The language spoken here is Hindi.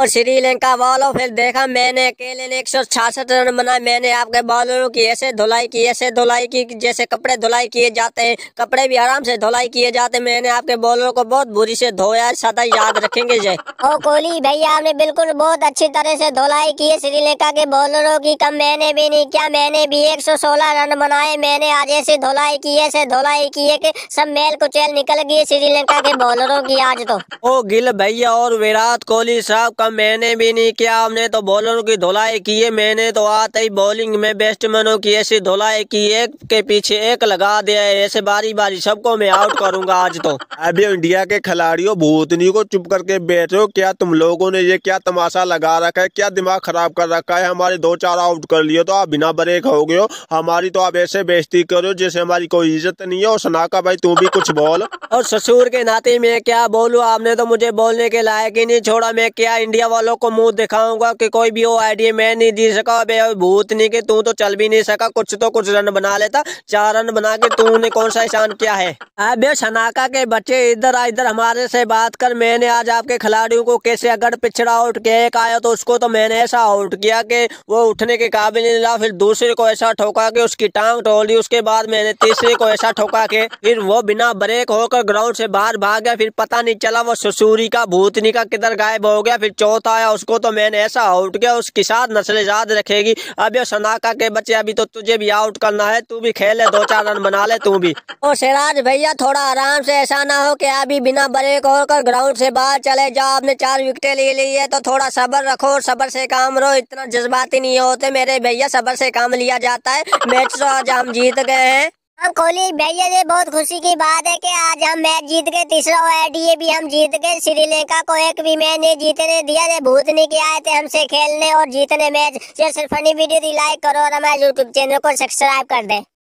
और श्रीलंका वालों फिर देखा मैंने अकेले ने एक सौ छियासठ रन बनाए मैंने आपके बॉलरों की ऐसे धुलाई की ऐसे धुलाई की जैसे कपड़े धुलाई किए जाते हैं कपड़े भी आराम से धुलाई किए जाते हैं मैंने आपके बॉलरों को बहुत बुरी से धोया सदा याद रखेंगे जय ओ कोहली भैया आपने बिल्कुल बहुत अच्छी तरह से धुलाई की है श्रीलंका के बॉलरों की कम मैंने भी नहीं किया मैंने भी एक सौ सोलह रन बनाए मैंने आज ऐसे धुलाई की ऐसे धुलाई की है सब मेल कुचैल निकल गई श्रीलंका के बॉलरों की आज तो ओ गिल भैया और विराट कोहली साहब काम मैंने भी नहीं किया हमने तो बॉलरों की धुलाई की है मैंने तो आते ही बॉलिंग में बैट्समैनों की ऐसी धुलाई की एक के पीछे एक लगा दिया है ऐसे बारी बारी सबको मैं आउट करूंगा आज तो अभी इंडिया के खिलाड़ियों भूतनी को चुप करके बैठे हो क्या तुम लोगों ने ये क्या तमाशा लगा रखा है क्या दिमाग खराब कर रखा है हमारे दो चार आउट कर लिए तो आप बिना ब्रेक हो गये हो हमारी तो आप ऐसे बेजती करो जैसे हमारी कोई इज्जत नहीं है और सुनाका भाई तू भी कुछ बोल और ससुर के नाते में क्या बोलू आपने तो मुझे बोलने के लायक ही नहीं छोड़ा मैं क्या इंडिया मीडिया वालों को मुंह दिखाऊंगा कि कोई भी वो आइडिया मैं नहीं दे सका अबे भूत नहीं के तू तो चल भी नहीं सका कुछ तो कुछ रन बना लेता चार रन बना के तूने कौन सा एहसान किया है अबे शनाका के बच्चे इधर आ इधर हमारे से बात कर मैंने आज आपके खिलाड़ियों को कैसे अगर पिछड़ा आउट किया एक आया तो उसको तो मैंने ऐसा आउट किया कि वो उठने के काबिल नहीं रहा फिर दूसरे को ऐसा ठोका के उसकी टांग टोली उसके बाद मैंने तीसरे को ऐसा ठोका के फिर वो बिना ब्रेक होकर ग्राउंड से बाहर भाग गया फिर पता नहीं चला वो ससुरी का भूतनी का किधर गायब हो गया फिर चौथा आया उसको तो मैंने ऐसा आउट किया उसके साथ नस्लें याद रखेगी अब ये सनाका के बच्चे अभी तो तुझे भी आउट करना है तू भी खेले दो चार रन बना ले तू भी ओ सिराज भैया थोड़ा आराम से ऐसा ना हो कि अभी बिना ब्रेक होकर ग्राउंड से बाहर चले जाओ आपने चार विकेटें ले ली है तो थोड़ा सबर रखो और सबर से काम रहो इतना जज्बाती नहीं होते मेरे भैया सबर से काम लिया जाता है मैच तो आज हम जीत गए हैं हम कोहली भैया ये बहुत खुशी की बात है कि आज हम मैच जीत गए तीसरा ओडीए भी हम जीत गए श्रीलंका को एक भी मैच नहीं जीतने दिया रे भूत नहीं के आए थे हमसे खेलने और जीतने मैच सिर्फ फनी वीडियो थी लाइक करो और हमारे यूट्यूब चैनल को सब्सक्राइब कर दे